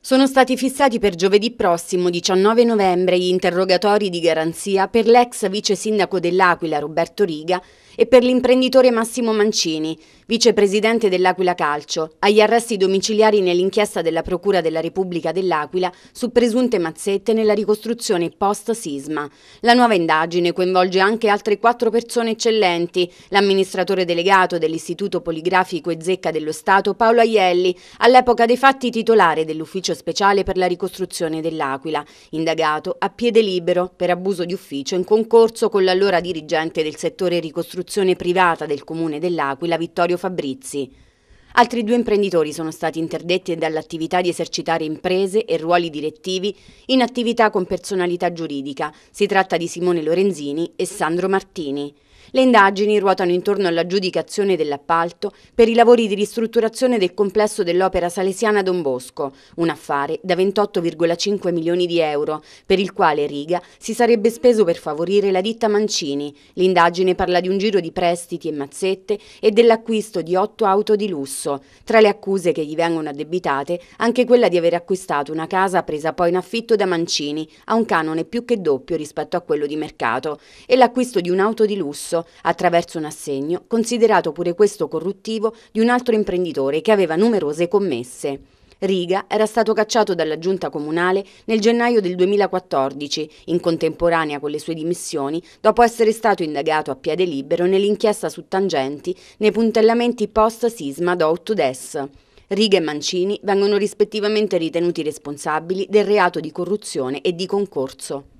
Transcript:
Sono stati fissati per giovedì prossimo 19 novembre gli interrogatori di garanzia per l'ex vice sindaco dell'Aquila Roberto Riga e per l'imprenditore Massimo Mancini, vicepresidente dell'Aquila Calcio, agli arresti domiciliari nell'inchiesta della Procura della Repubblica dell'Aquila su presunte mazzette nella ricostruzione post-sisma. La nuova indagine coinvolge anche altre quattro persone eccellenti, l'amministratore delegato dell'Istituto Poligrafico e Zecca dello Stato Paolo Aielli, all'epoca dei fatti titolare dell'ufficio dell'ufficio speciale per la ricostruzione dell'Aquila, indagato a piede libero per abuso di ufficio in concorso con l'allora dirigente del settore ricostruzione privata del comune dell'Aquila, Vittorio Fabrizi. Altri due imprenditori sono stati interdetti dall'attività di esercitare imprese e ruoli direttivi in attività con personalità giuridica. Si tratta di Simone Lorenzini e Sandro Martini. Le indagini ruotano intorno all'aggiudicazione dell'appalto per i lavori di ristrutturazione del complesso dell'opera salesiana Don Bosco, un affare da 28,5 milioni di euro, per il quale Riga si sarebbe speso per favorire la ditta Mancini. L'indagine parla di un giro di prestiti e mazzette e dell'acquisto di otto auto di lusso corso. Tra le accuse che gli vengono addebitate anche quella di aver acquistato una casa presa poi in affitto da Mancini a un canone più che doppio rispetto a quello di mercato e l'acquisto di un'auto di lusso attraverso un assegno, considerato pure questo corruttivo di un altro imprenditore che aveva numerose commesse. Riga era stato cacciato dalla giunta comunale nel gennaio del 2014, in contemporanea con le sue dimissioni, dopo essere stato indagato a piede libero nell'inchiesta su tangenti nei puntellamenti post-sisma Des. Riga e Mancini vengono rispettivamente ritenuti responsabili del reato di corruzione e di concorso.